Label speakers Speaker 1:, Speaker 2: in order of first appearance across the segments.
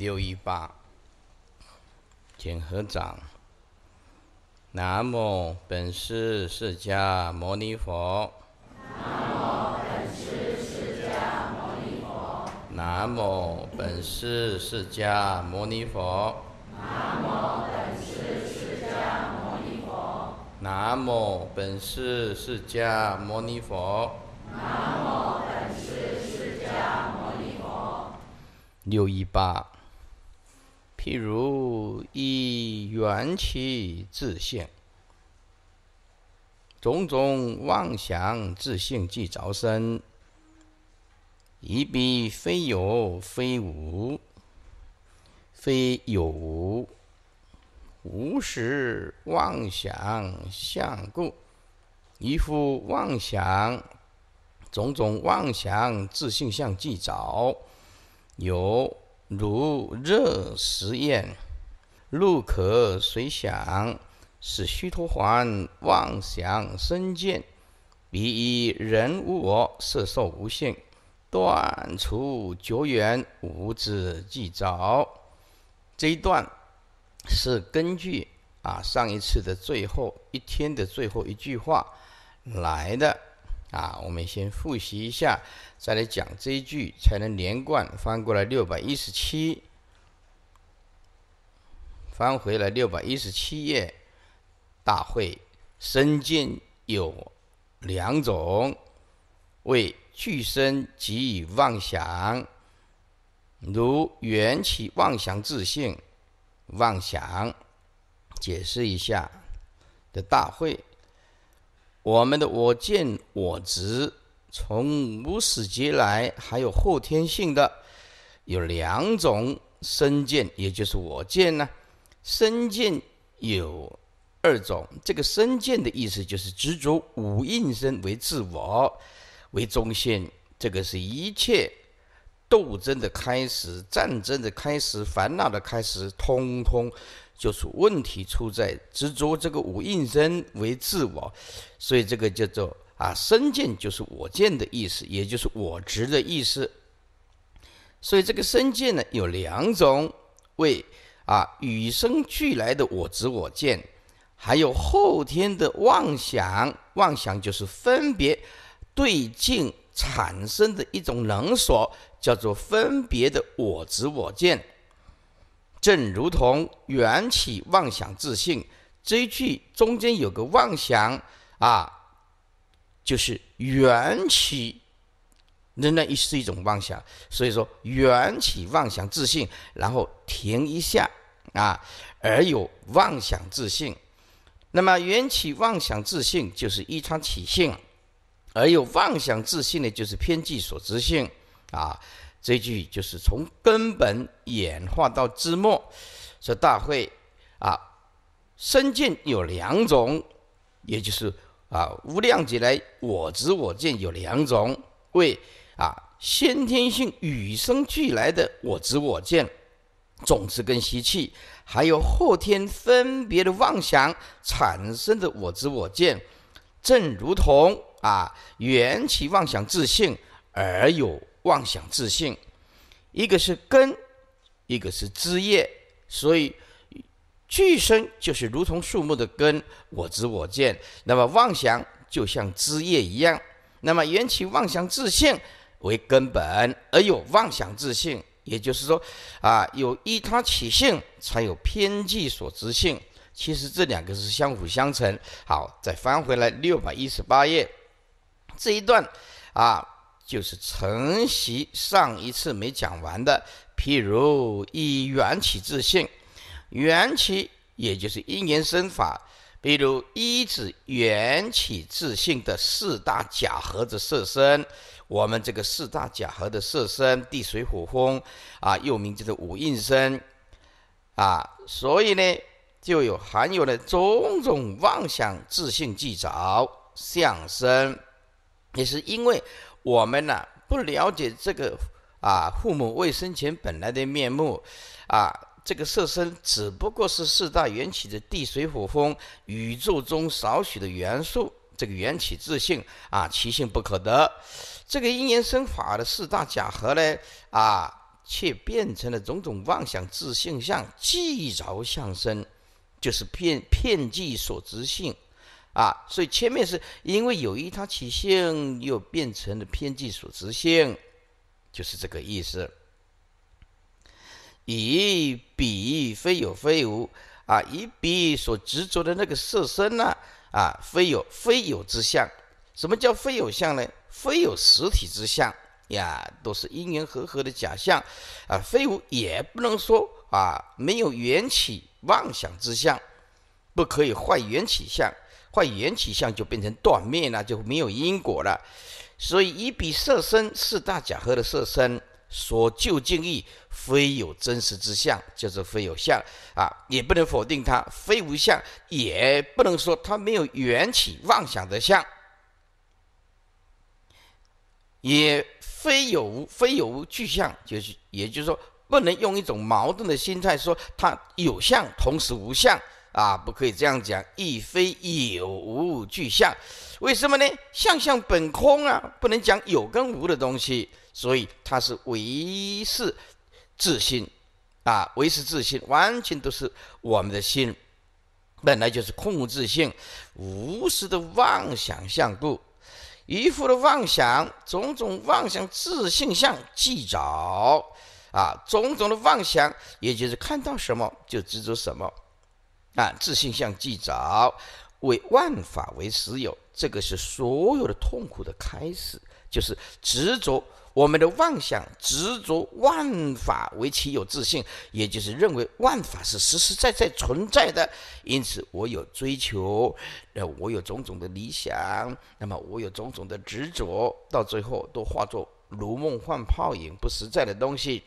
Speaker 1: 六一八，请合掌。南无本师释迦牟尼佛。南无本师释迦牟尼佛。南无本师释迦牟尼佛。南无本师释迦牟尼佛。南无本师释迦牟尼佛。六一八。譬如以缘起自性，种种妄想自性即着身，以彼非有非无，非有无，无时妄想相故，一夫妄想，种种妄想自性相即着有。如热食焰，入可随想，使虚脱还妄想生见，彼以人无我，色受无限，断除绝缘，无止即早。这一段是根据啊上一次的最后一天的最后一句话来的。啊，我们先复习一下，再来讲这一句，才能连贯。翻过来六百一十七，翻回来六百一十七页。大会身见有两种，为具生给予妄想，如缘起妄想自性妄想，解释一下的大会。我们的我见我执从无始劫来，还有后天性的，有两种身见，也就是我见呢。身见有二种，这个身见的意思就是执着五印，身为自我为中心，这个是一切斗争的开始、战争的开始、烦恼的开始，通通。就是问题出在执着这个五应身为自我，所以这个叫做啊身见，就是我见的意思，也就是我执的意思。所以这个身见呢有两种，为啊与生俱来的我执我见，还有后天的妄想，妄想就是分别对境产生的一种能所，叫做分别的我执我见。正如同缘起妄想自信，这句中间有个妄想啊，就是缘起仍然是一种妄想，所以说缘起妄想自信，然后停一下啊，而有妄想自信。那么缘起妄想自信就是一穿起性，而有妄想自信呢，就是偏计所知性啊。这句就是从根本演化到枝末，说大会啊，深见有两种，也就是啊无量劫来我执我见有两种，为啊先天性与生俱来的我执我见，种子跟习气，还有后天分别的妄想产生的我执我见，正如同啊缘起妄想自性而有。妄想自性，一个是根，一个是枝叶，所以具身就是如同树木的根，我知我见，那么妄想就像枝叶一样，那么缘起妄想自性为根本，而有妄想自性，也就是说，啊，有依他起性，才有偏计所知性，其实这两个是相辅相成。好，再翻回来六百一十八页这一段啊。就是承袭上一次没讲完的，譬如以缘起自性，缘起也就是因缘生法，比如依止缘起自性的四大假合的色身，我们这个四大假合的色身，地水火风啊，又名叫做五蕴身啊，所以呢，就有含有了种种妄想自性俱着相身，也是因为。我们呢不了解这个啊，父母未生前本来的面目，啊，这个色身只不过是四大缘起的地水火风宇宙中少许的元素，这个缘起自性啊，其性不可得。这个因缘生法的四大假合呢，啊，却变成了种种妄想自性相，计着相生，就是骗骗计所执性。啊，所以前面是因为有依他起性，又变成了偏计所执性，就是这个意思。以彼非有非无啊，以彼所执着的那个色身呢啊，非有非有之相。什么叫非有相呢？非有实体之相呀，都是因缘和合的假象啊。非无也不能说啊，没有缘起妄想之相，不可以坏缘起相。坏缘起相就变成断灭了，就没有因果了。所以以彼色身四大假合的色身所究竟义，非有真实之相，就是非有相啊，也不能否定它非无相，也不能说它没有缘起妄想的相，也非有无，非有无具象，就是也就是说，不能用一种矛盾的心态说它有相同时无相。啊，不可以这样讲，亦非有无具相，为什么呢？相相本空啊，不能讲有跟无的东西，所以它是唯是自信。啊，唯是自信，完全都是我们的心，本来就是空无自性，无时的妄想相故，一夫的妄想，种种妄想自性相执着啊，种种的妄想，也就是看到什么就执着什么。啊，自信相既着，为万法为实有，这个是所有的痛苦的开始，就是执着我们的妄想，执着万法为其有自信，也就是认为万法是实实在在存在的，因此我有追求，呃，我有种种的理想，那么我有种种的执着，到最后都化作如梦幻泡影，不实在的东西。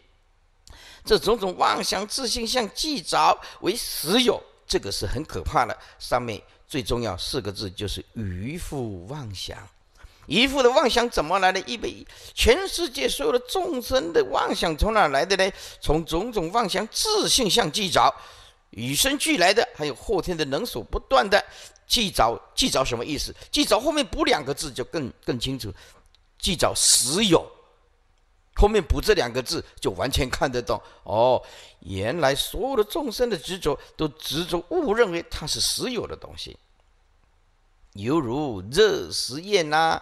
Speaker 1: 这种种妄想自信相既着为实有。这个是很可怕的。上面最重要四个字就是愚夫妄想。愚夫的妄想怎么来的？一被全世界所有的众生的妄想从哪来的呢？从种种妄想、自信向去找，与生俱来的，还有后天的能所，不断的去找，去找什么意思？去找后面补两个字就更更清楚，去找实有。后面补这两个字就完全看得懂哦。原来所有的众生的执着都执着误认为它是实有的东西，犹如热食焰呐，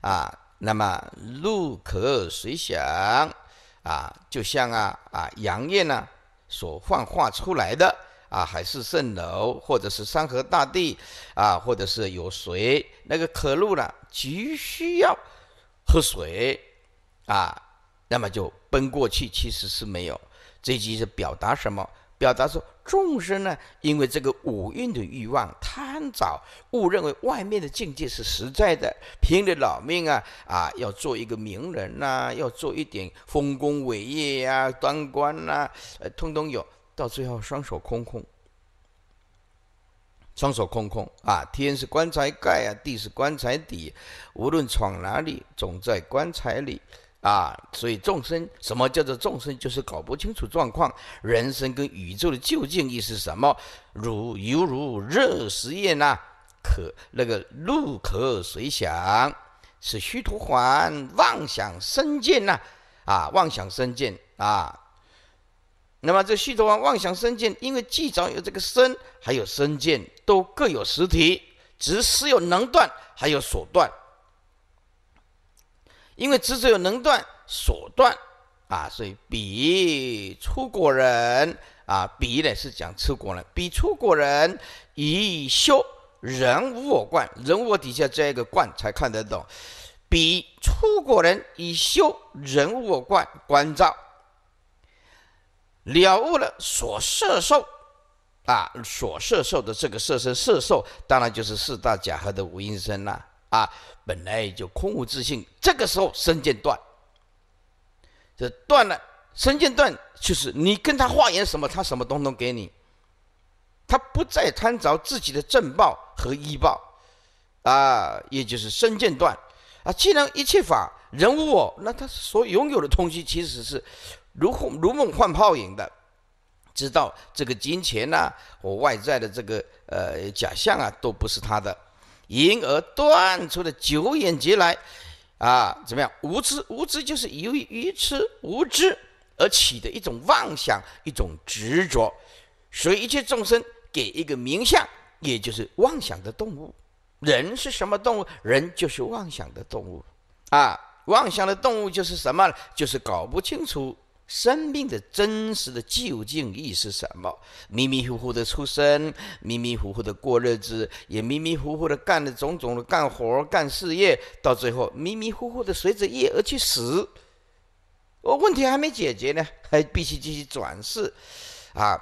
Speaker 1: 啊，那么露可随想啊，就像啊啊阳焰呢所幻化出来的啊海市蜃楼，或者是山河大地啊，或者是有水那个可露了，急需要喝水啊。那么就奔过去，其实是没有。这句是表达什么？表达说众生呢，因为这个五蕴的欲望贪找，误认为外面的境界是实在的，拼着老命啊啊，要做一个名人呐，要做一点丰功伟业呀，当官呐，呃，通通有，到最后双手空空，双手空空啊！天是棺材盖啊，地是棺材底，无论闯哪里，总在棺材里。啊，所以众生什么叫做众生？就是搞不清楚状况，人生跟宇宙的究竟意是什么？如犹如热食宴呐，可那个路可随想，是虚徒还妄想生见呐？啊，妄想生见啊。那么这虚陀还妄想生见，因为既早有这个身，还有身见，都各有实体，只是有能断，还有所断。因为执着有能断所断啊，所以比出国人啊，比呢是讲出国人，比出国人以修人无我观，人我底下这一个观才看得懂，比出国人以修人无我观，关照了悟了所摄受啊，所摄受的这个摄身摄受，当然就是四大假合的无因身啦啊。本来就空无自性，这个时候身见断，这断了身见断，就是你跟他化缘什么，他什么东东给你，他不再贪着自己的正报和依报，啊，也就是身见断啊。既然一切法人无我，那他所拥有的东西其实是如如梦幻泡影的，知道这个金钱呐和外在的这个呃假象啊都不是他的。因而断出了九眼结来，啊，怎么样？无知，无知就是由于愚痴无知而起的一种妄想，一种执着。所以一切众生给一个名相，也就是妄想的动物。人是什么动物？人就是妄想的动物。啊，妄想的动物就是什么？就是搞不清楚。生命的真实的究竟意是什么？迷迷糊糊的出生，迷迷糊糊的过日子，也迷迷糊糊的干了种种的干活、干事业，到最后迷迷糊糊的随着业而去死。我问题还没解决呢，还必须继续转世。啊，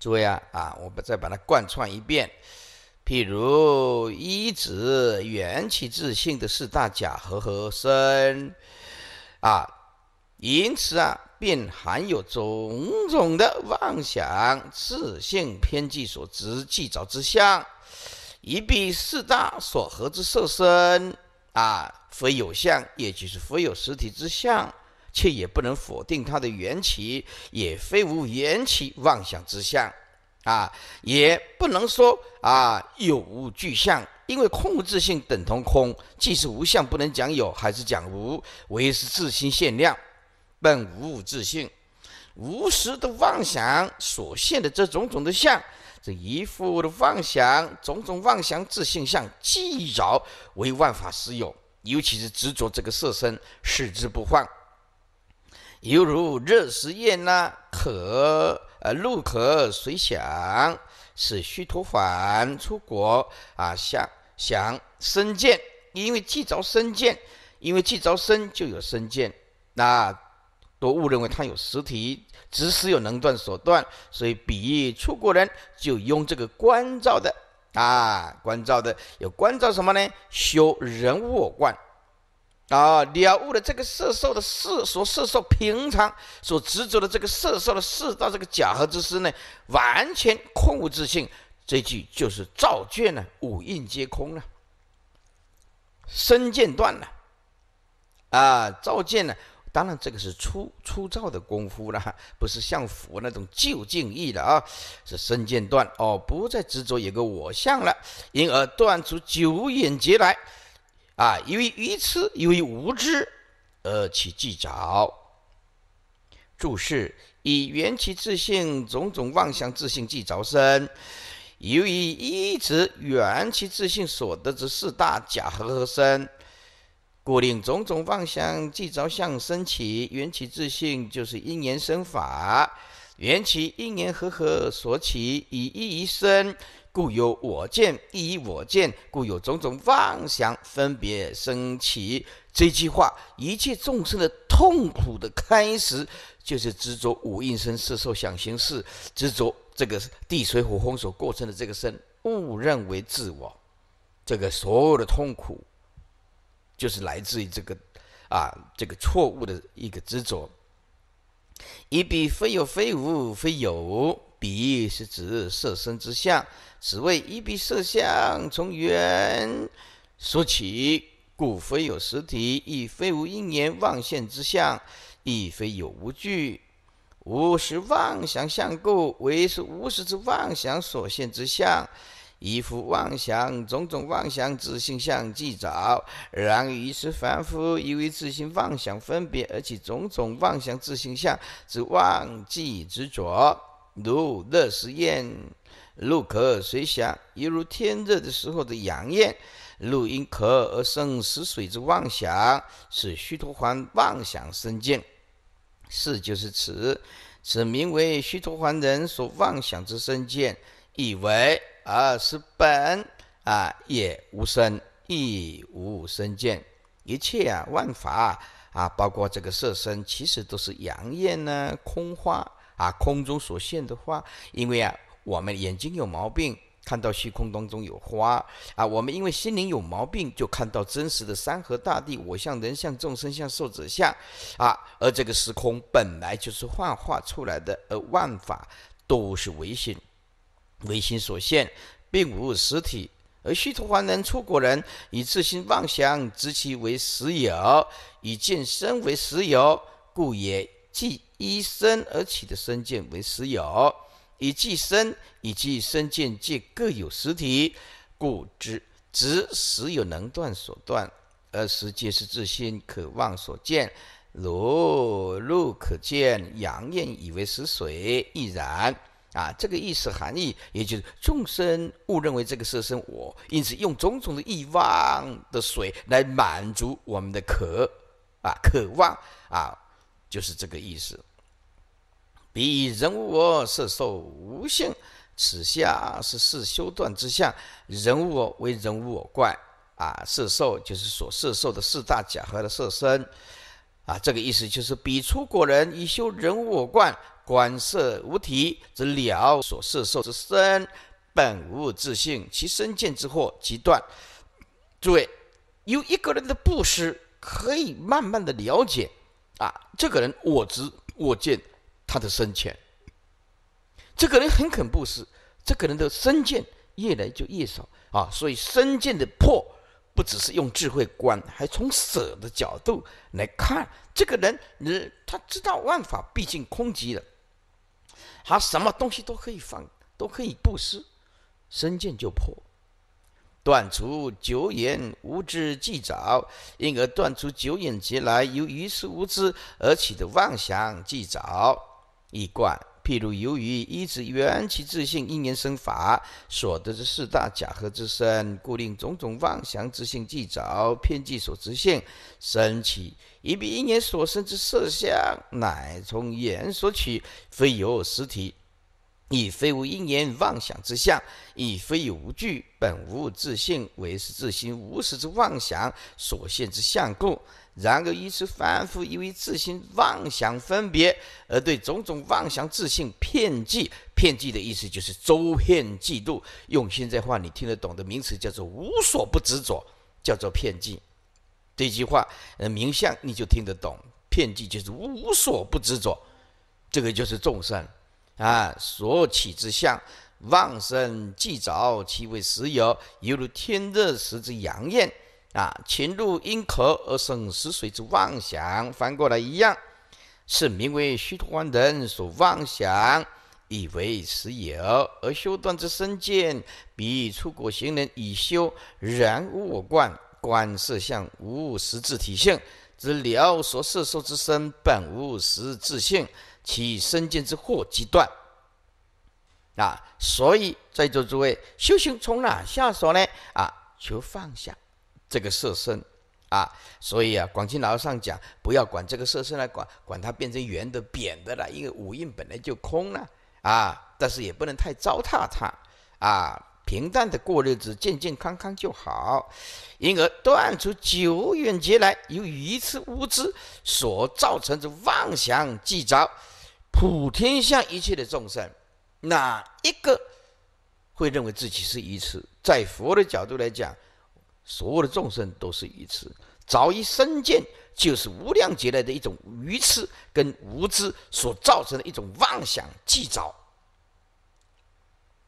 Speaker 1: 诸位啊，啊，我们再把它贯穿一遍。譬如一子缘起自性的四大假合身，啊。因此啊，便含有种种的妄想、自性偏激所执、计着之相，以彼四大所合之色身啊，非有相，也就是非有实体之相，却也不能否定它的缘起，也非无缘起妄想之相啊，也不能说啊有无具象，因为空无自性等同空，既是无相，不能讲有，还是讲无，唯是自心限量。本无物自性，无时的妄想所现的这种种的相，这一副的妄想，种种妄想自性相，既着为万法师有，尤其是执着这个色身，使之不放，犹如热食厌呐，渴呃，入渴水想，使虚土反出国啊，想想生见，因为既着生见，因为既着生就有生见，那。都误认为他有实体，执是有能断所断，所以比喻出国人就用这个关照的啊，关照的有关照什么呢？修人我观啊，了悟了这个色受的色所色受平常所执着的这个色受的事到这个假合之师呢，完全空无自性。这句就是照见呢，五蕴皆空了，身见断了啊，照见了。当然，这个是粗粗糙的功夫啦，不是像佛那种究竟意的啊，是身间断哦，不再执着有个我相了，因而断出九眼劫来啊，因为愚痴，因为无知而起计招。注释：以缘起自性种种妄想自性即着生，由于一此缘起自性所得之四大假合合生。故令种种妄想即着相生起，缘起自性就是因缘生法，缘起因缘和合所起以一一生，故有我见一我见，故有种种妄想分别生起。这句话，一切众生的痛苦的开始，就是执着五蕴身、色受想行识，执着这个地水火风所构成的这个身，误认为自我，这个所有的痛苦。就是来自于这个，啊，这个错误的一个执着。一彼非有非无，非有彼是指色身之相，只为一彼色相从缘所起，故非有实体，亦非无因缘妄现之相，亦非有无具，无实妄想相故，为是无实之妄想所现之相。一副妄想种种妄想自心相记着，然于时反复以为自性妄想分别，而且种种妄想自心相之妄记执着，如热食焰，入可随想，犹如天热的时候的阳焰，入因渴而生食水之妄想，是虚陀环妄想身见，是就是此，此名为虚陀环人所妄想之身见，以为。二是本啊，也无生，亦无生见。一切啊，万法啊，包括这个色身，其实都是阳焰呢，空花啊，空中所现的花。因为啊，我们眼睛有毛病，看到虚空当中有花啊；我们因为心灵有毛病，就看到真实的山河大地、我相、人相、众生相、寿者相啊。而这个时空本来就是幻化出来的，而万法都是唯心。唯心所现，并无实体；而虚徒凡人、出国人以自心妄想执其为实有，以见身为实有，故也即依身而起的身见为实有；以即身，以及身见，皆各有实体，故知执实有能断所断，而实皆是自心可望所见，如路可见，阳眼以为实水，亦然。啊，这个意思含义，也就是众生误认为这个色身我，因此用种种的欲望的水来满足我们的渴啊，渴望啊，就是这个意思。彼人无我，色受无性，此相是四修断之相。人无我为人无我观啊，色受就是所色受的四大假合的色身啊，这个意思就是彼出国人以修人无我观。观色无体，则了所色受之身本无自性，其身见之惑即断。诸位，由一个人的布施，可以慢慢的了解啊，这个人我知我见他的深浅。这个人很肯布施，这个人的身见越来就越少啊，所以身见的破，不只是用智慧观，还从舍的角度来看这个人，你他知道万法毕竟空寂了。他什么东西都可以放，都可以布施，身见就破，断除九眼无知即早；因而断除九眼劫来，由于是无知而起的妄想即早。一贯，譬如由于一直缘起自性，因缘生法所得的四大假合之身，故令种种妄想之性即早偏计所执性生起。以彼因缘所生之色相，乃从缘所取，非有实体；亦非无因缘妄想之相，亦非无惧本无自性为是自性，无始之妄想所现之相故。然而以此反复，以为自性妄想分别，而对种种妄想自性偏计。偏计的意思就是周遍嫉妒。用现在话，你听得懂的名词叫做无所不执着，叫做偏计。这句话，呃，名相你就听得懂。片剂就是无所不执着，这个就是众生啊，所起之相，妄生既着，其为实有，犹如天热食之阳焰啊。情路因渴而生食水之妄想，翻过来一样，是名为虚幻人所妄想，以为实有，而修断之身见，比出国行人以修，然无我观。观色相无实质体性，只了所色受之身本无实质性，其身见之惑即断。啊，所以在座诸位修行从哪下手呢？啊，求放下这个色身。啊，所以啊，广清老和尚讲，不要管这个色身了，管管它变成圆的、扁的了，因为五蕴本来就空了。啊，但是也不能太糟蹋它。啊。平淡的过日子，健健康康就好。因而断除久远劫来，由愚痴无知所造成的妄想计着，普天下一切的众生，哪一个会认为自己是愚痴？在佛的角度来讲，所有的众生都是愚痴，早一生见就是无量劫来的一种愚痴跟无知所造成的一种妄想计着。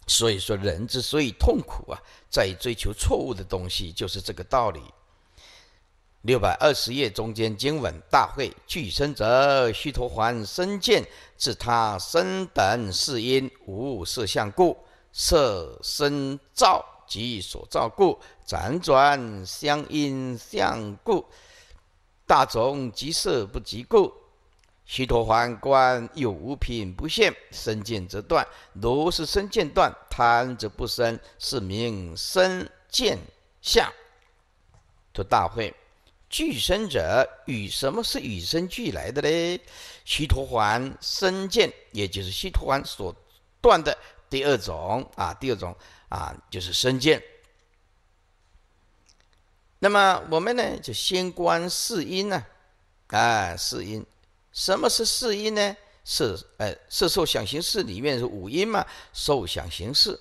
Speaker 1: 所以说，人之所以痛苦啊，在于追求错误的东西，就是这个道理。六百二十页中间经文，大会具生者，须陀环生见，自他生等是因，无色相故，色身造即所造故，辗转相因相故，大种即色不及故。须陀环观有无品不现，生见则断。如是生见断，贪则不生，是名生见相。这大会俱生者与什么是与生俱来的嘞？须陀环生见，也就是须陀环所断的第二种啊，第二种啊，就是生见。那么我们呢，就先观四因呢，啊，四因。什么是四因呢？是呃，是受想行识里面是五因嘛？受想行识，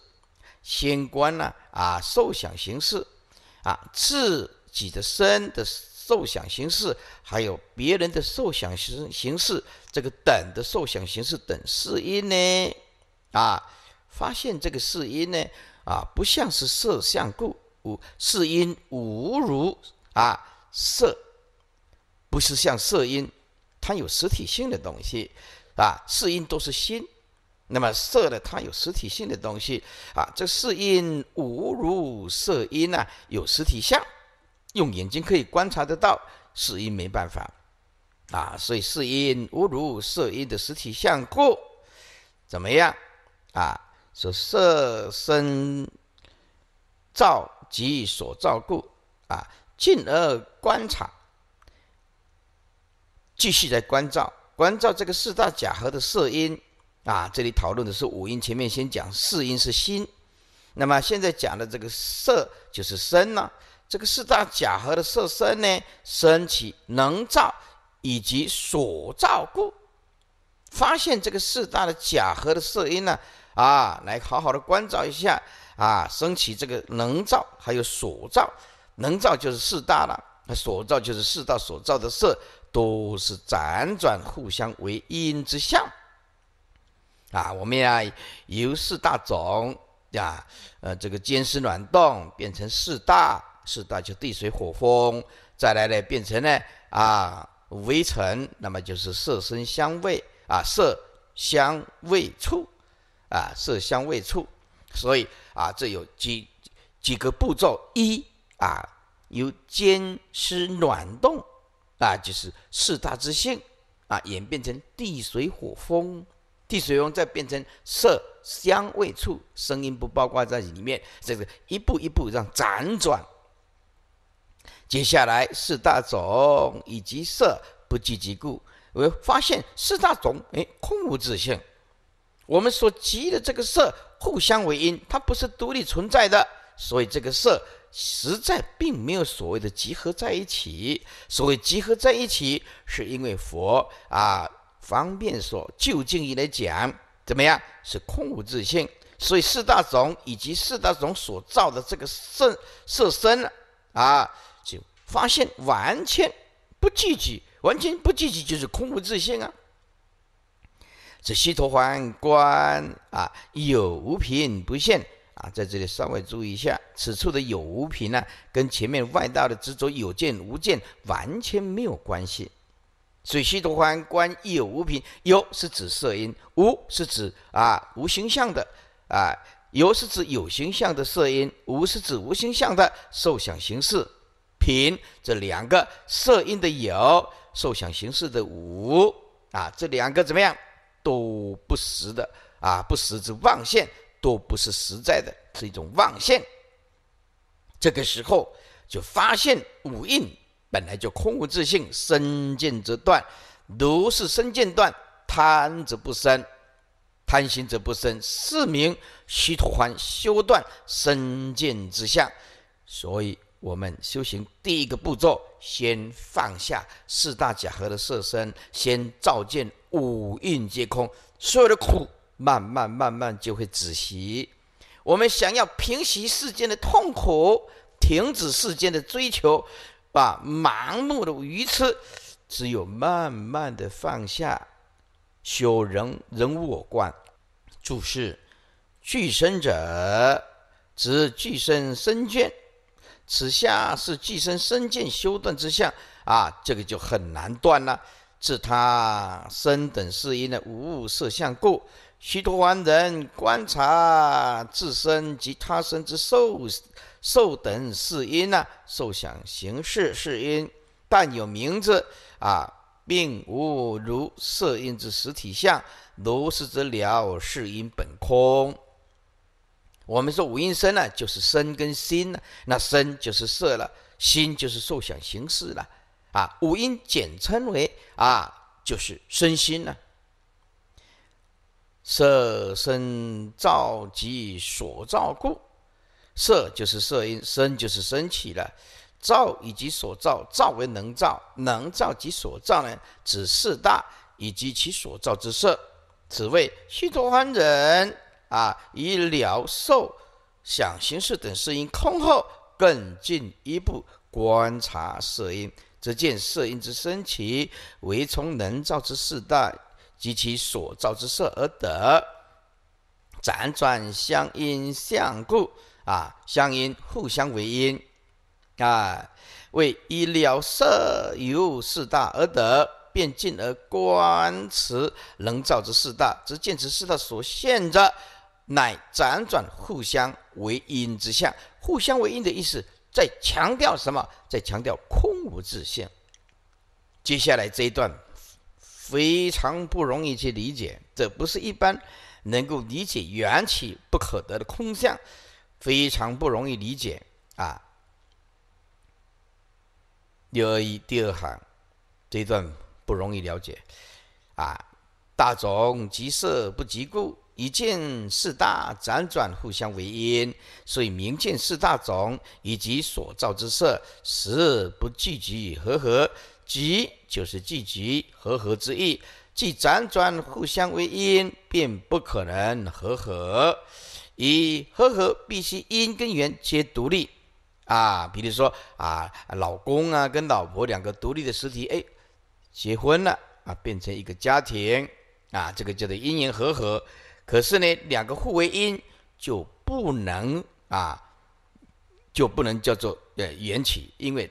Speaker 1: 先观呢啊，受想行识啊，自己的身的受想行识，还有别人的受想行行识，这个等的受想行识等四因呢？啊，发现这个四因呢啊，不像是色相故，五四因五如啊色，不是像色因。它有实体性的东西，啊，四因都是心，那么色的它有实体性的东西，啊，这四因无如色因呢，有实体相，用眼睛可以观察得到，四因没办法，啊，所以四因无如色因的实体相故，怎么样？啊，所色身造及所造故，啊，进而观察。继续在关照，关照这个四大假合的色音啊。这里讨论的是五音，前面先讲四音是心，那么现在讲的这个色就是身呢。这个四大假合的色身呢，升起能照以及所照故，发现这个四大的假合的色音呢，啊，来好好的关照一下啊，升起这个能照，还有所照，能照就是四大了，那所照就是四大所照的色。都是辗转互相为因之相，啊，我们呀由四大种呀，呃，这个坚湿暖冻变成四大，四大就地水火风，再来呢变成呢啊微尘，那么就是色身香味啊色香味触啊色香味触，所以啊这有几几个步骤，一啊由坚湿暖冻啊，就是四大之性，啊，演变成地水火风，地水风再变成色香味触，声音不包括在里面。这个一步一步让辗转，接下来四大种以及色不积其故，我发现四大种哎空无自性。我们所集的这个色互相为因，它不是独立存在的，所以这个色。实在并没有所谓的集合在一起。所谓集合在一起，是因为佛啊方便说，就近义来讲，怎么样？是空无自性。所以四大种以及四大种所造的这个色色身啊，就发现完全不聚集，完全不聚集就是空无自性啊。这西陀环观啊，有无品不现。啊，在这里稍微注意一下，此处的有无品呢，跟前面外道的执着有见无见完全没有关系。所以西陀洹观亦有无品，有是指色音，无是指啊无形象的啊，有是指有形象的色音，无是指无形象的受想形式品。这两个色音的有，受想形式的无啊，这两个怎么样都不实的啊，不实之妄现。都不是实在的，是一种妄现。这个时候就发现五蕴本来就空无自性，生见则断，如是生见断，贪则不生，贪心则不生，是名虚陀洹修断身见之相。所以，我们修行第一个步骤，先放下四大假合的色身，先照见五蕴皆空，所有的苦。慢慢慢慢就会止息。我们想要平息世间的痛苦，停止世间的追求，把盲目的愚痴，只有慢慢的放下，修人人我观。注释：俱生者，指俱生身见，此下是俱生身见修断之相啊，这个就很难断了。自他身等是因的无色相故。许多洹人观察自身及他身之受、受等是因呢，受想行识是因，但有名字啊，并无如色因之实体相，如是之了，是因本空。我们说五阴身呢，就是身跟心呢，那身就是色了，心就是受想行识了啊。五阴简称为啊，就是身心呢。色身造即所造故，色就是色音，身就是升起了，造以及所造，造为能造，能造及所造呢，指四大以及其所造之色。此谓虚陀凡人啊，以了受想行识等色音空后，更进一步观察色音，则见色音之升起，唯从能造之四大。及其所造之色而得，辗转相因相故啊，相因互相为因啊，为医了色由四大而得，便进而观此能造之四大，只见此四大所现者，乃辗转互相为因之相。互相为因的意思，在强调什么？在强调空无自性。接下来这一段。非常不容易去理解，这不是一般能够理解缘起不可得的空相，非常不容易理解啊。六二一第二行这一段不容易了解啊。大种即色不即故，以见四大辗转互相为因，所以明见四大种以及所造之色，实不聚集合合。吉就是聚集和合之意，即辗转互相为因，便不可能和合。以和合必须因跟缘皆独立啊，比如说啊，老公啊跟老婆两个独立的实体，哎，结婚了啊，变成一个家庭啊，这个叫做因缘和合。可是呢，两个互为因，就不能啊，就不能叫做呃缘起，因为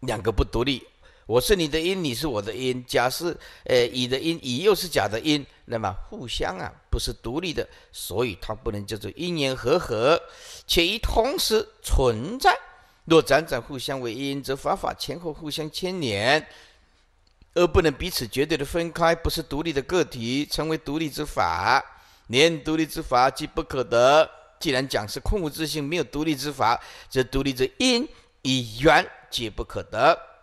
Speaker 1: 两个不独立。我是你的因，你是我的因。假是，呃，乙的因，乙又是甲的因。那么互相啊，不是独立的，所以它不能叫做因缘和合，且一同时存在。若辗转互相为因，则法法前后互相牵连，而不能彼此绝对的分开，不是独立的个体，成为独立之法，连独立之法即不可得。既然讲是空无自性，没有独立之法，则独立之因与缘皆不可得。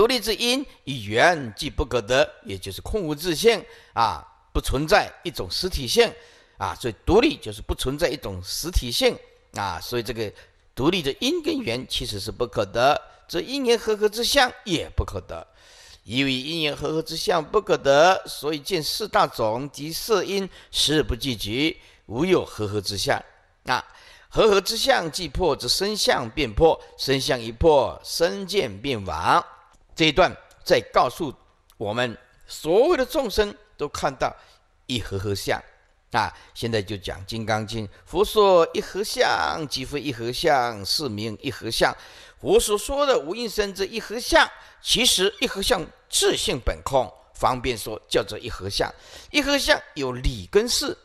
Speaker 1: 独立之因与缘既不可得，也就是空无自性啊，不存在一种实体性啊，所以独立就是不存在一种实体性啊，所以这个独立的因跟缘其实是不可得，这因缘合合之相也不可得。因为因缘合合之相不可得，所以见四大种及色因是不聚集，无有合合之相。那合合之相既破，则身相变破，身相一破，身见便亡。这一段在告诉我们，所有的众生都看到一合合相啊。现在就讲《金刚经》，佛说一合相，即非一合相，是名一合相。我所说的无应生这一合相，其实一合相自性本空，方便说叫做一合相。一合相有理跟事。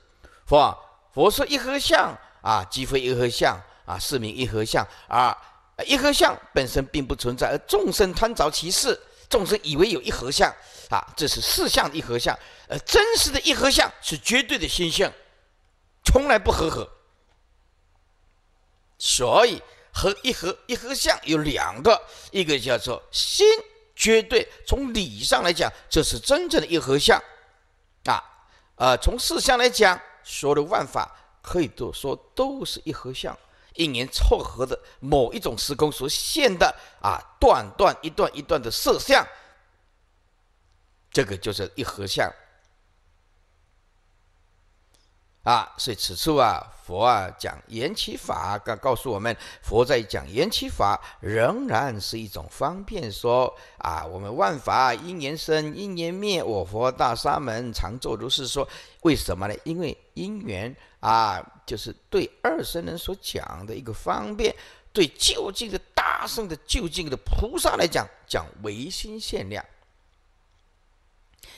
Speaker 1: 佛佛说一合相啊，即非一合相啊，是名一合相啊。一合相本身并不存在，而众生贪着其事，众生以为有一合相，啊，这是四相一合相。而真实的一合相是绝对的心相，从来不合合。所以和一合一合相有两个，一个叫做心绝对，从理上来讲，这是真正的一合相，啊，呃，从四相来讲，所有的万法可以都说都是一合相。一年凑合的某一种时空所现的啊，段段一段一段的色相，这个就是一合相。啊，所以此处啊，佛啊讲缘起法告告诉我们，佛在讲缘起法，仍然是一种方便说啊。我们万法因缘生，因缘灭。我佛大沙门常作如是说。为什么呢？因为因缘啊。就是对二圣人所讲的一个方便，对就近的大圣的就近的菩萨来讲，讲唯心限量。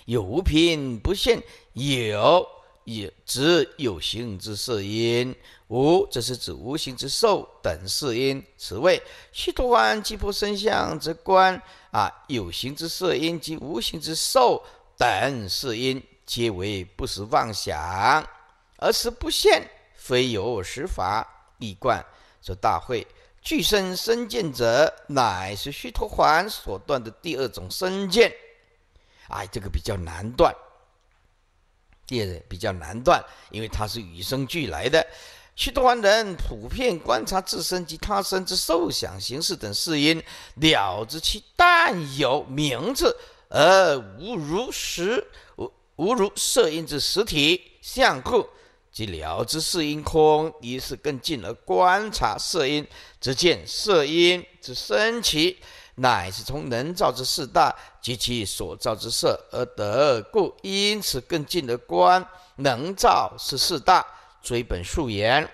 Speaker 1: 有无品不限，有也指有形之色因，无则是指无形之受等色因。此谓须陀洹即婆身相则观啊，有形之色因及无形之受等色因，皆为不实妄想，而是不现。非有实法立观，说大会具身身见者，乃是虚陀环所断的第二种身见。哎，这个比较难断，第二比较难断，因为它是与生俱来的。虚陀环人普遍观察自身及他身之受想行识等事因了知，其但有名字而无如实无无如色因之实体相故。即了知色因空，于是更进而观察色因，则见色因之生起，乃是从能造之四大及其所造之色而得，故因此更进而观能造是四大，追本溯源，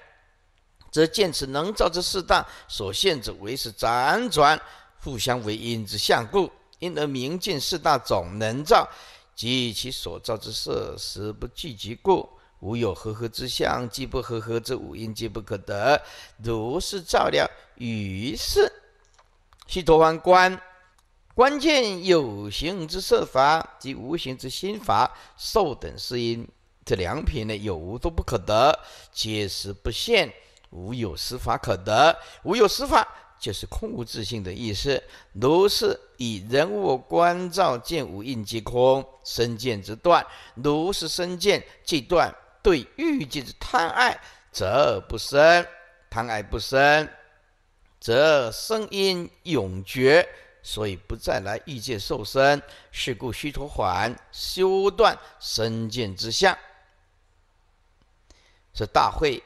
Speaker 1: 则见此能造之四大所现者为是辗转互相为因之相故，因而明见四大总能造及其所造之色实不具集故。无有合合之相，即不合合之五阴，皆不可得。如是照料，于是须陀洹观，观见有形之色法及无形之心法、受等是因，这两品呢有无都不可得，皆是不现，无有实法可得。无有实法，就是空无自性的意思。如是以人物观照，见五印皆空，身见之断。如是身见即断。对欲界之贪爱，则而不生；贪爱不生，则声因永绝，所以不再来欲界受生。是故须陀洹修断生见之相，是大会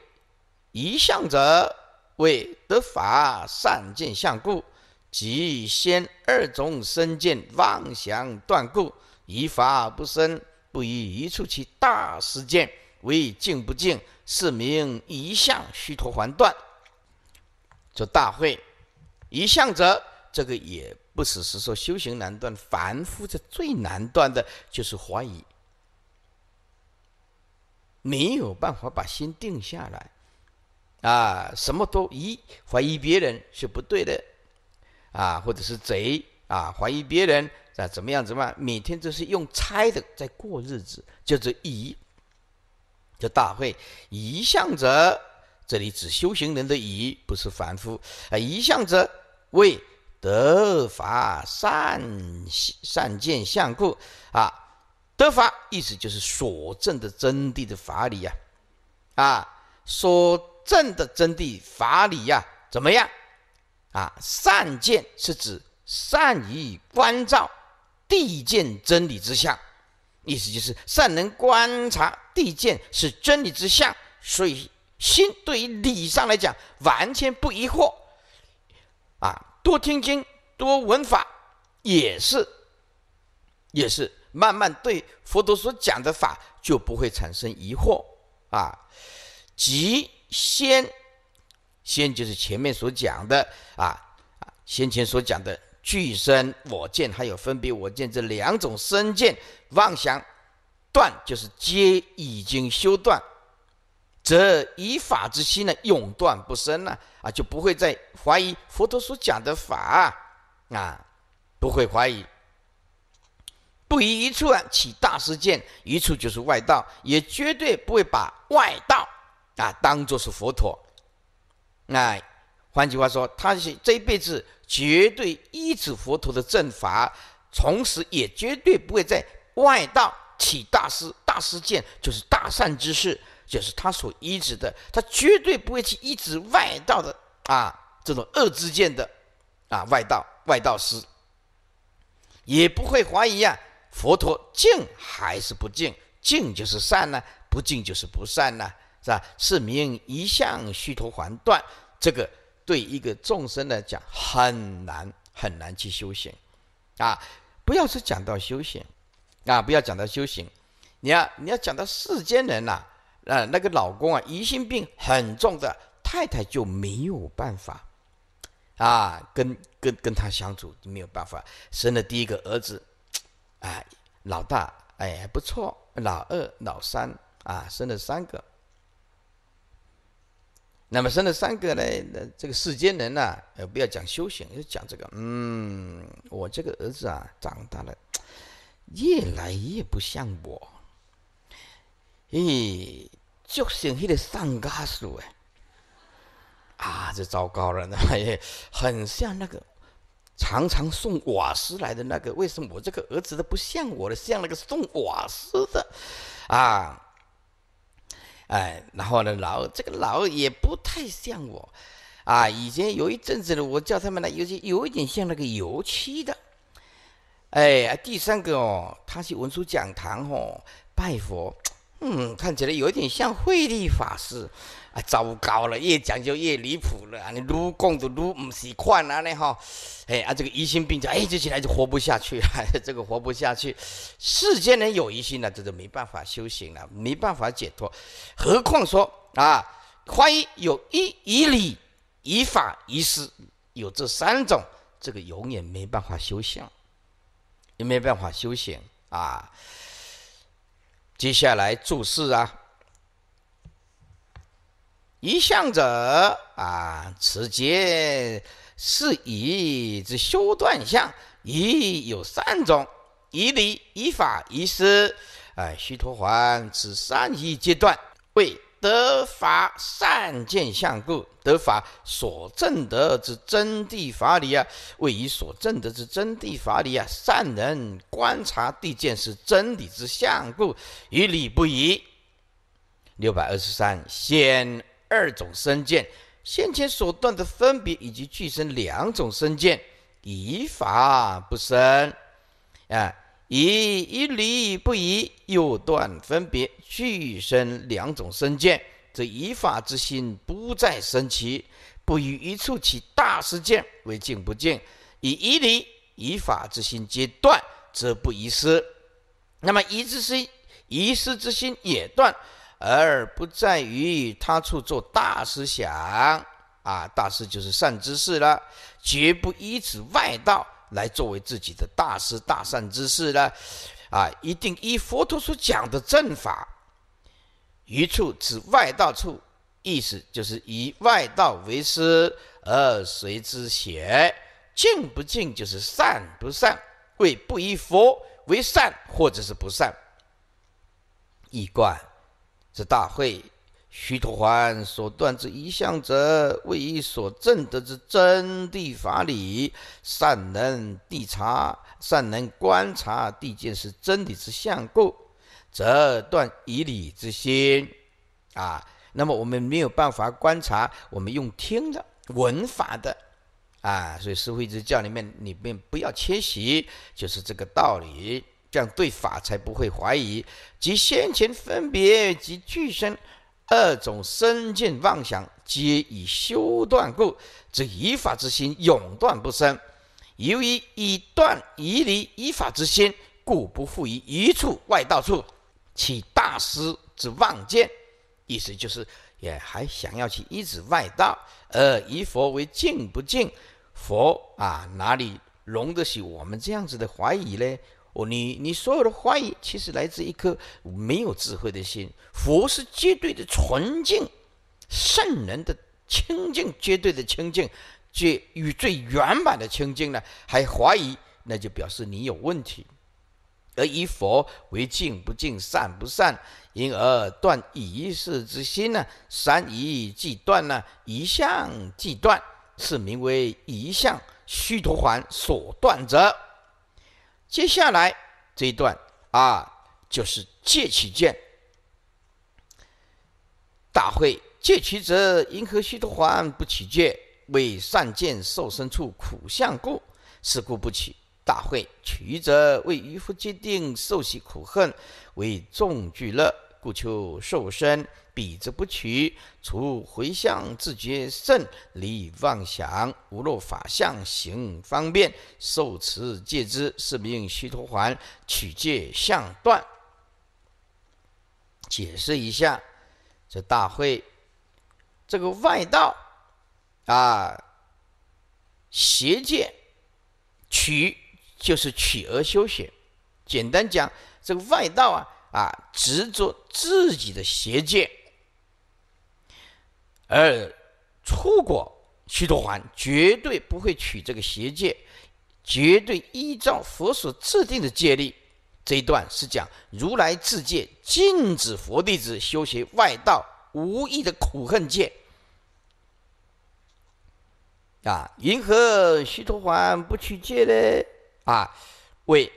Speaker 1: 一向者，为得法善见相故，即先二种生见妄想断故，以法不生，不以一处其大实见。为静不静，是名一向虚陀还断。这大会一向者，这个也不只是说修行难断，凡夫这最难断的就是怀疑，没有办法把心定下来啊！什么都疑，怀疑别人是不对的啊，或者是贼啊，怀疑别人啊，怎么样？怎么样，每天都是用猜的在过日子，就是疑。就大会一向者，这里指修行人的“一不是凡夫啊。一向者为德法善善见相故啊。德法意思就是所证的真谛的法理呀，啊，所证的真谛法理呀，怎么样啊？善见是指善于关照地见真理之相。意思就是，善能观察地见是真理之相，所以心对于理上来讲完全不疑惑。啊，多听经、多闻法，也是，也是慢慢对佛陀所讲的法就不会产生疑惑。啊，即先，先就是前面所讲的啊啊，先前所讲的。具身我见，还有分别我见，这两种身见妄想断，就是皆已经修断，则以法之心呢，永断不生了啊，就不会再怀疑佛陀所讲的法啊，不会怀疑，不疑一处啊，起大事件，一处就是外道，也绝对不会把外道啊当做是佛陀。哎，换句话说，他是这一辈子。绝对依止佛陀的正法，从此也绝对不会在外道起大师、大师见，就是大善之事，就是他所依止的。他绝对不会去依止外道的啊，这种恶之见的，啊外道外道师，也不会怀疑啊，佛陀净还是不净？净就是善呢，不净就是不善呢，是吧？是名一向虚陀还断这个。对一个众生来讲很难很难去修行，啊，不要说讲到修行，啊，不要讲到修行，你要你要讲到世间人呐，啊，那个老公啊疑心病很重的，太太就没有办法，啊，跟跟跟他相处就没有办法，生了第一个儿子，啊，老大，哎，不错，老二老三啊，生了三个。那么生了三个呢？那这个世间人呐，呃，不要讲修行，就讲这个。嗯，我这个儿子啊，长大了，越来越不像我。咦，就像那个上家鼠哎，啊，这糟糕了，那很像那个常常送瓦斯来的那个。为什么我这个儿子都不像我了，像那个送瓦斯的啊？哎，然后呢？老二这个老二也不太像我，啊，以前有一阵子呢，我叫他们呢，有些有一点像那个油漆的，哎，第三个哦，他是文殊讲堂哦，拜佛，嗯，看起来有点像慧立法师。糟糕了，越讲就越离谱了。你撸共都撸不习惯了呢哈，哎啊，这个疑心病就哎，这起来就活不下去了。这个活不下去，世间人有疑心了，这就没办法修行了，没办法解脱。何况说啊，怀疑有依依理、依法、依师，有这三种，这个永远没办法修行，也没办法修行啊。接下来注释啊。一向者啊，此皆是以之修断相，以有三种：以理、以法、以思。啊，须陀还此三一阶段，为得法善见相故，得法所证得之真谛法理啊，为以所证得之真谛法理啊，善能观察地见是真理之相故，于理不疑。六百二十三，先。二种生见，先前所断的分别，以及具身两种生见，以法不生，啊，以一离不疑，又断分别具身两种生见，则以法之心不再生起，不与一处起大事件为静不静，以一离以法之心皆断，则不遗失。那么疑之心，遗失之心也断。而不在于他处做大思想啊，大师就是善知识了，绝不依此外道来作为自己的大师大善知识了，啊，一定依佛陀所讲的正法，于处指外道处，意思就是以外道为师而随之学，净不净就是善不善，为不依佛为善或者是不善，一观。之大会，须陀环所断之一相者，为以所证得之真谛法理，善能地察，善能观察地见是真理之相故，则断以理之心。啊，那么我们没有办法观察，我们用听的、闻法的，啊，所以《师傅一直教》里面，里面不要缺席，就是这个道理。这样对法才不会怀疑，及先前分别及具生二种生见妄想，皆以修断故，这以法之心永断不生。由于以断以离以法之心，故不复于一处外道处起大师之妄见。意思就是，也还想要去依止外道，而以佛为敬不敬佛啊？哪里容得起我们这样子的怀疑呢？哦，你你所有的怀疑，其实来自一颗没有智慧的心。佛是绝对的纯净，圣人的清净，绝对的清净，最与最圆满的清净呢，还怀疑，那就表示你有问题。而以佛为净不净，善不善，因而断一世之心呢？善亦即断呢？一向即断，是名为一向虚陀环所断者。接下来这一段啊，就是借取见。大会借取者，因何须得还？不取戒？为善见受身处苦相故，是故不取。大会取者，为于夫结定受喜苦恨，为众俱乐，故求受身彼之不取，除回向自觉甚离妄想，无若法相行方便受持戒之，是名须陀环取戒相断。解释一下，这大会这个外道啊，邪见取就是取而修学，简单讲，这个外道啊啊执着自己的邪见。而出国须陀还绝对不会取这个邪戒，绝对依照佛所制定的戒律。这一段是讲如来自戒，禁止佛弟子修习外道无意的苦恨戒。啊，云何须陀还不去戒呢？啊，为，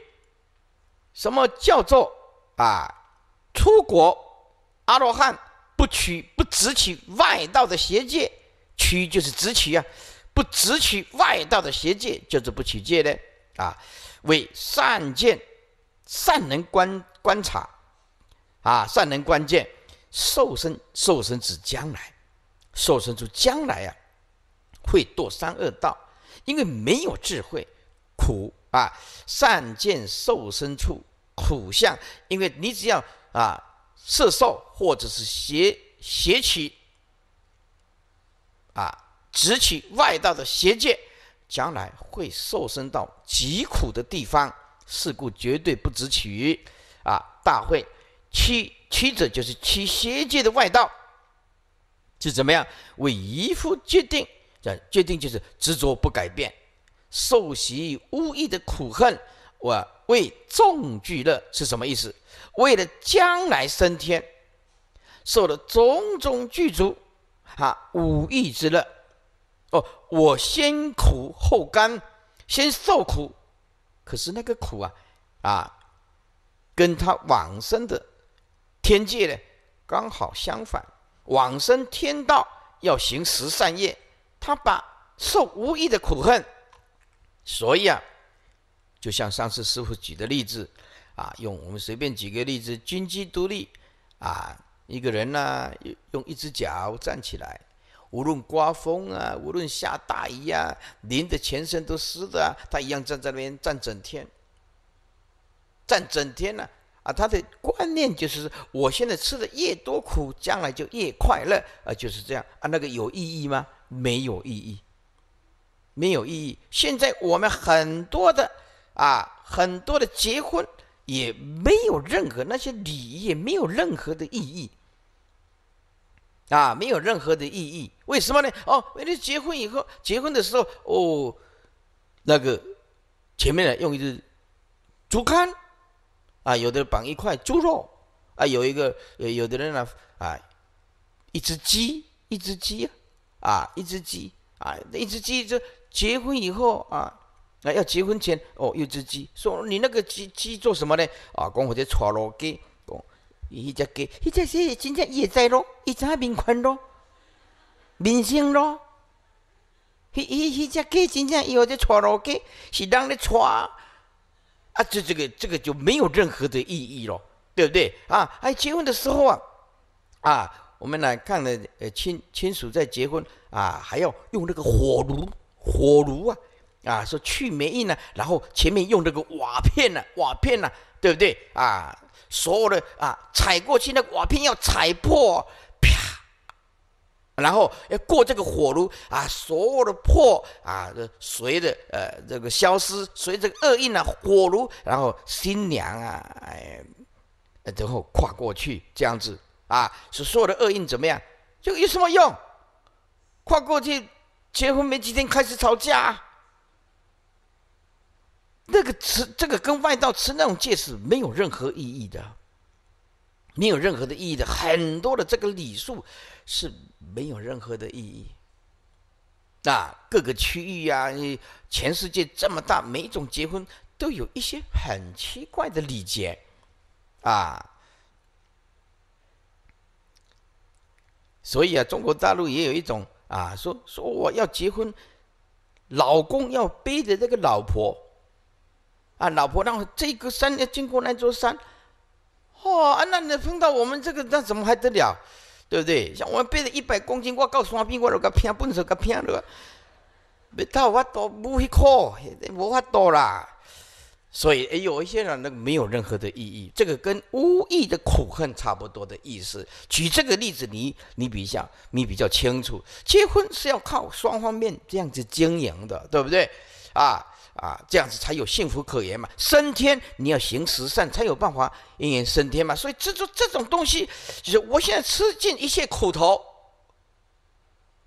Speaker 1: 什么叫做啊出国阿罗汉？不取不执取外道的邪戒，取就是执取啊，不执取外道的邪戒，就是不取戒呢啊。为善见，善能观观察啊，善能观见，受身受身指将来，受身处将来啊，会堕三恶道，因为没有智慧苦啊。善见受身处苦相，因为你只要啊。色受，或者是邪邪起啊，直取外道的邪见，将来会受生到极苦的地方，是故绝对不直取，啊，大会，趋趋者就是趋邪见的外道，是怎么样？为一夫决定，啊，决定就是执着不改变，受袭无益的苦恨。我为众聚乐是什么意思？为了将来升天，受了种种具足啊，五欲之乐。哦，我先苦后甘，先受苦，可是那个苦啊，啊，跟他往生的天界呢，刚好相反。往生天道要行十善业，他把受无益的苦恨，所以啊。就像上次师傅举的例子，啊，用我们随便举个例子，军机独立，啊，一个人呢用用一只脚站起来，无论刮风啊，无论下大雨呀，淋的全身都湿的啊，他一样站在那边站整天，站整天呢，啊，他的观念就是我现在吃的越多苦，将来就越快乐，啊，就是这样，啊，那个有意义吗？没有意义，没有意义。现在我们很多的。啊，很多的结婚也没有任何那些礼仪，也没有任何的意义，啊，没有任何的意义。为什么呢？哦，因为结婚以后，结婚的时候，哦，那个前面呢，用一只竹竿，啊，有的绑一块猪肉，啊，有一个呃，有的人呢，啊，一只鸡，一只鸡，啊，一只鸡，啊，一只鸡，这结婚以后啊。那要结婚前哦，有只鸡，说你那个鸡鸡做什么呢？啊，讲我在抓老鸡，讲一只鸡，一只鸡，今天也在咯，一只民困咯，民生咯，迄迄只鸡真正要这抓老鸡，是让人抓。啊，这这个这个就没有任何的意义咯，对不对？啊，哎，结婚的时候啊，啊，我们来看呢，呃，亲亲属在结婚啊，还要用那个火炉，火炉啊。啊，说去霉运呢，然后前面用这个瓦片呢，瓦片呢，对不对啊？所有的啊，踩过去那个瓦片要踩破，啪，然后要过这个火炉啊，所有的破啊，随着呃这个消失，随着厄运呢，火炉，然后新娘啊，哎，然后跨过去这样子啊，是所有的厄运怎么样？就有什么用？跨过去，结婚没几天开始吵架。那个吃这个跟外道吃那种戒是没有任何意义的，没有任何的意义的。很多的这个礼数是没有任何的意义。那各个区域呀，全世界这么大，每一种结婚都有一些很奇怪的礼节啊。所以啊，中国大陆也有一种啊，说说我要结婚，老公要背着这个老婆。啊，老婆，让这个山要经过那座山，哦啊，那你碰到我们这个，那怎么还得了？对不对？像我们背着一百公斤，我诉阿斌，我都个撇粪水个骗了，没到我到不会考，那法到了。所以有一些人那没有任何的意义，这个跟无意的苦恨差不多的意思。举这个例子，你你比一下，你比较清楚。结婚是要靠双方面这样子经营的，对不对？啊。啊，这样子才有幸福可言嘛！升天你要行十善，才有办法因缘升天嘛。所以，这这这种东西，就是我现在吃尽一切苦头，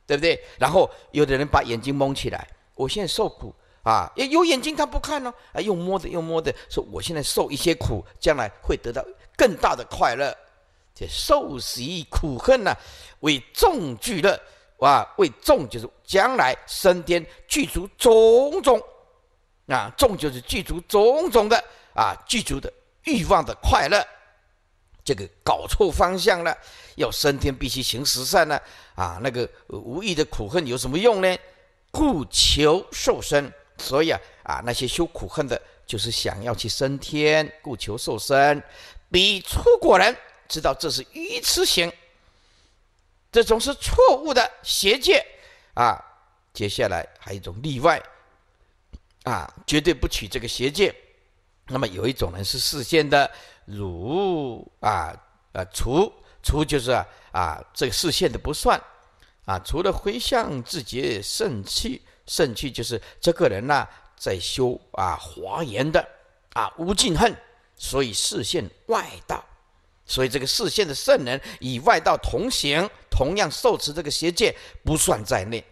Speaker 1: 对不对？然后有的人把眼睛蒙起来，我现在受苦啊，有眼睛他不看呢，啊，又摸着又摸着，说我现在受一些苦，将来会得到更大的快乐。这受喜苦恨呢，为众聚乐啊，为众就是将来升天具足种种。啊，众就是具足种种的啊，具足的欲望的快乐，这个搞错方向了。要升天必须行十善呢，啊，那个无意的苦恨有什么用呢？故求受身，所以啊啊，那些修苦恨的，就是想要去升天，故求受身。彼出果人知道这是愚痴行，这种是错误的邪见啊。接下来还有一种例外。啊，绝对不取这个邪见。那么有一种人是视线的，如啊啊除除就是啊，这个视线的不算啊。除了回向自己圣气，圣气就是这个人呢在修啊华严的啊无尽恨，所以视线外道，所以这个视线的圣人与外道同行，同样受持这个邪见不算在内。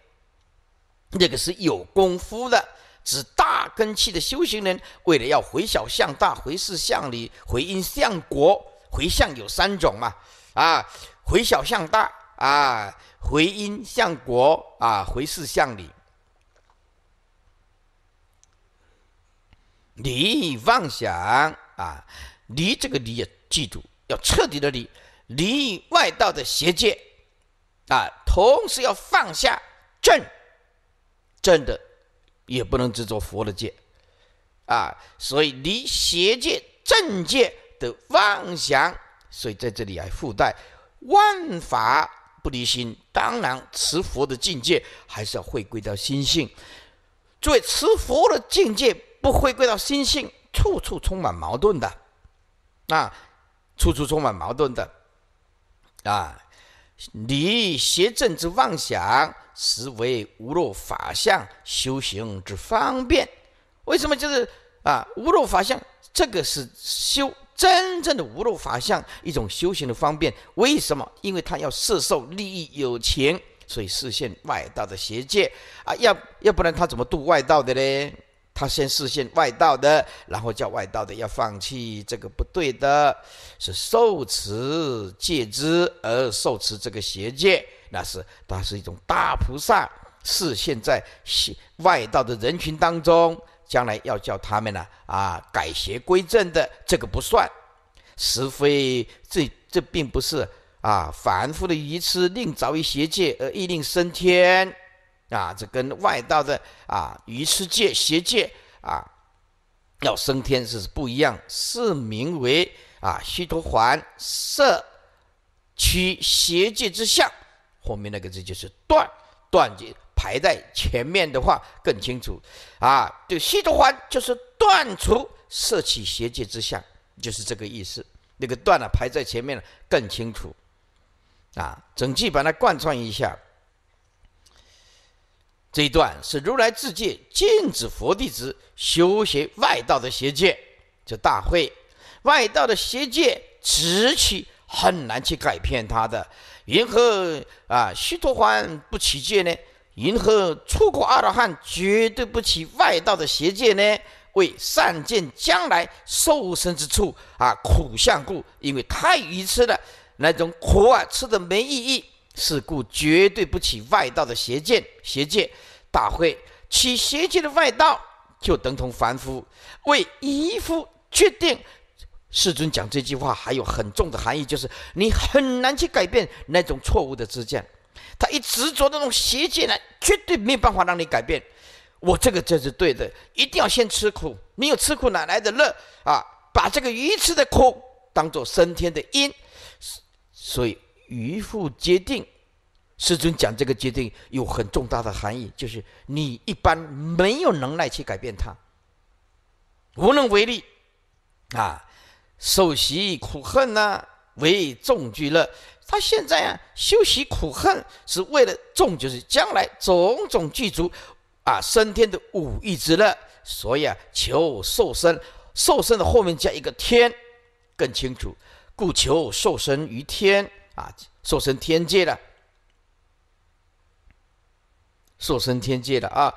Speaker 1: 那个是有功夫的。指大根器的修行人，为了要回小向大，回事向里，回因向果，回向有三种嘛。啊，回小向大，啊，回因向果，啊，回事向里。离妄想啊，离这个离也记住，要彻底的离，离外道的邪见，啊，同时要放下正正的。也不能执着佛的戒啊，所以离邪界正戒的妄想，所以在这里还附带万法不离心。当然，持佛的境界还是要回归到心性。作为持佛的境界，不回归到心性，处处充满矛盾的，啊，处处充满矛盾的，啊，离邪正之妄想。实为无漏法相修行之方便。为什么？就是啊，无漏法相这个是修真正的无漏法相一种修行的方便。为什么？因为他要摄受利益有情，所以视现外道的邪见啊。要要不然他怎么度外道的嘞？他先视现外道的，然后叫外道的要放弃这个不对的，是受持戒之而受持这个邪见。那是，它是一种大菩萨，是现在外道的人群当中，将来要叫他们呢啊改邪归正的，这个不算，实非这这并不是啊凡夫的愚痴，另凿一邪界而意令升天啊，这跟外道的啊愚痴界邪界啊要升天是不一样，是名为啊须陀环色。取邪界之相。后面那个字就是“断”，“断”字排在前面的话更清楚。啊，对，西都环就是断除摄取邪见之相，就是这个意思。那个“断”啊、排在前面了更清楚。啊，整句把它贯穿一下，这一段是如来制戒，禁止佛弟子修学外道的邪见。这大会外道的邪见，直取很难去改变他的。云何啊，须陀环不起戒呢？云何出果阿罗汉绝对不起外道的邪戒呢？为善见将来受生之处啊，苦相故，因为太愚痴了，那种苦啊，吃的没意义，是故绝对不起外道的邪见邪戒大会起邪见的外道就等同凡夫，为一夫决定。世尊讲这句话还有很重的含义，就是你很难去改变那种错误的知见。他一执着那种邪见呢，绝对没有办法让你改变。我这个就是对的，一定要先吃苦。没有吃苦哪来的乐啊？把这个愚痴的苦当做升天的因，所以愚夫决定。世尊讲这个决定有很重大的含义，就是你一般没有能耐去改变它，无能为力啊。受喜苦恨呐，为众聚乐。他现在啊，修习苦恨是为了众，就是将来种种具足，啊，升天的五欲之乐。所以啊，求受身，受身的后面加一个天，更清楚。故求受身于天啊，受身天界了，受身天界了啊。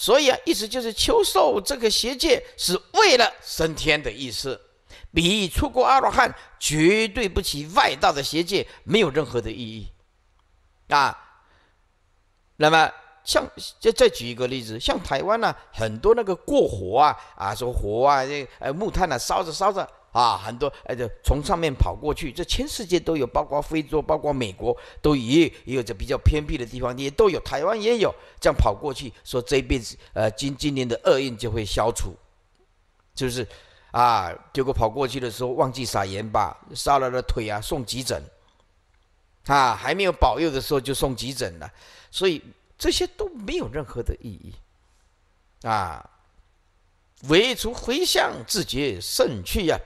Speaker 1: 所以啊，意思就是求受这个邪戒是为了升天的意思，比出国阿罗汉绝对不起外道的邪戒，没有任何的意义啊。那么，像再再举一个例子，像台湾呢，很多那个过火啊啊，说火啊，这呃木炭啊，烧着烧着。啊，很多哎，就从上面跑过去，这全世界都有，包括非洲，包括美国，都也也有这比较偏僻的地方也都有，台湾也有，这样跑过去说这辈子呃今今年的厄运就会消除，就是，啊，结果跑过去的时候忘记撒盐吧，杀了的腿啊，送急诊，啊，还没有保佑的时候就送急诊了，所以这些都没有任何的意义，啊，唯除回向自觉，胜去呀。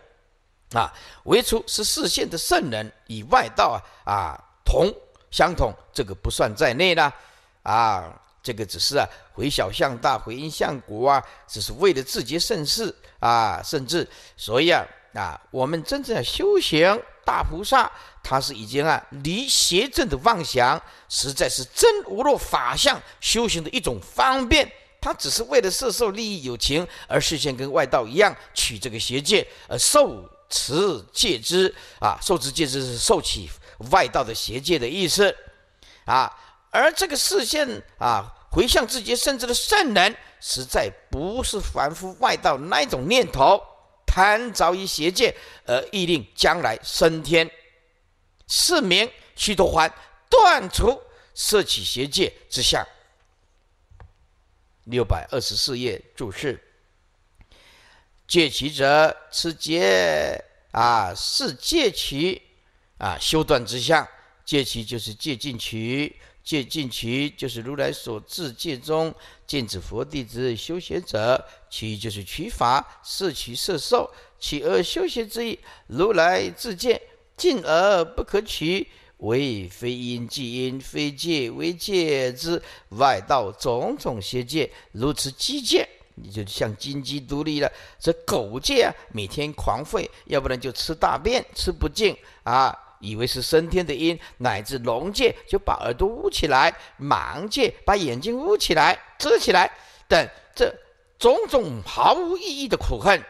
Speaker 1: 啊，唯除是示现的圣人以外道啊，啊同相同，这个不算在内啦。啊，这个只是啊回小向大，回因向果啊，只是为了自己盛事啊，甚至所以啊啊，我们真正的修行大菩萨，他是已经啊离邪正的妄想，实在是真无落法相修行的一种方便。他只是为了色受利益有情而事先跟外道一样取这个邪见而受。持戒之啊，受持戒之是受起外道的邪戒的意思啊。而这个世线啊，回向自己甚至的善人，实在不是凡夫外道那一种念头贪着于邪戒而意令将来升天，是名须陀还断除摄起邪戒之相。六百二十四页注释。戒其者，此戒啊是戒其啊修断之相。戒其就是戒禁取，戒禁取就是如来所自戒中，禁止佛弟子修邪者。其就是取法，摄取色受，其而修邪之意。如来自戒，禁而不可取，为非因即因，非戒为戒之外道种种邪戒，如此即戒。你就像金鸡独立了，这狗界啊，每天狂吠，要不然就吃大便，吃不净啊，以为是升天的因；乃至龙界就把耳朵捂起来，盲界把眼睛捂起来、遮起来，等这种种毫无意义的苦恨，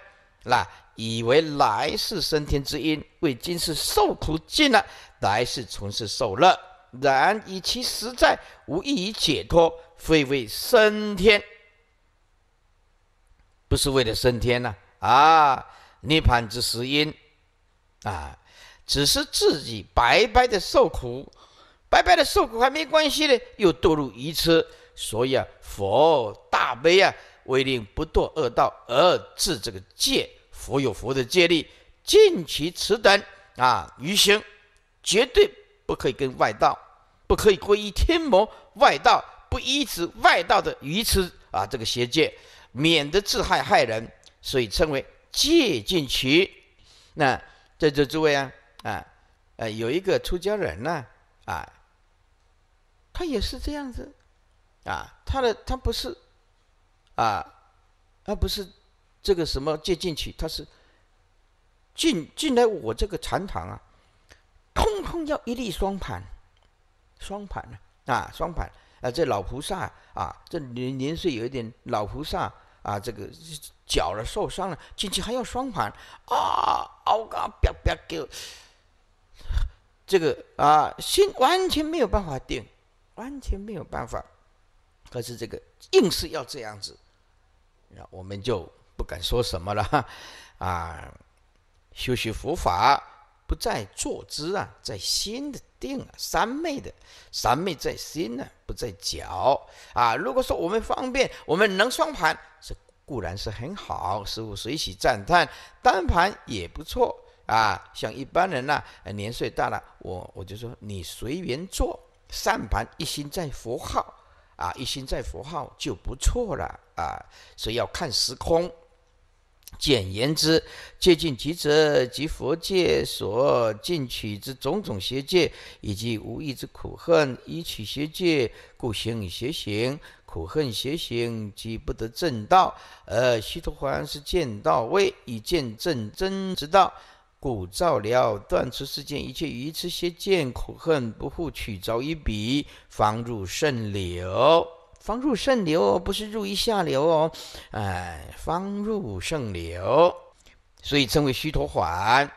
Speaker 1: 那以为来世升天之因，为今世受苦尽了，来世从事受乐，然以其实在无意义解脱，非为升天。不是为了升天呐、啊！涅槃之时因啊，只是自己白白的受苦，白白的受苦还没关系呢，又堕入愚痴。所以啊，佛大悲啊，为令不堕恶道而治这个戒。佛有佛的戒律，尽其此等啊，愚行绝对不可以跟外道，不可以皈依天魔外道，不依止外道的愚痴啊，这个邪戒。免得自害害人，所以称为借进取。那在这诸位啊啊呃，有一个出家人呢啊，他也是这样子啊，他的他不是啊，他不是这个什么借进去，他是进进来我这个禅堂啊，通通要一粒双盘，双盘啊双盘啊这老菩萨啊这年年岁有一点老菩萨。啊，这个脚了受伤了，进去还要双盘，啊，欧嘎别别给，这个啊，心完全没有办法定，完全没有办法，可是这个硬是要这样子，那我们就不敢说什么了，啊，修习佛法。不在坐姿啊，在心的定啊，三昧的三昧在心呢，不在脚啊。如果说我们方便，我们能双盘，是固然是很好。师傅随喜赞叹，单盘也不错啊。像一般人呢，年岁大了，我我就说你随缘做，上盘一心在佛号啊，一心在佛号就不错了啊。所以要看时空。简言之，戒尽即则即佛界所进取之种种邪见，以及无意之苦恨，以取邪见故行以邪行，苦恨邪行即不得正道。而须陀洹是见道位，以见正真之道，故造料断除世间一切愚痴邪见苦恨，不复取遭一彼方入圣流。方入圣流，不是入于下流哦，哎，方入圣流，所以称为虚陀环。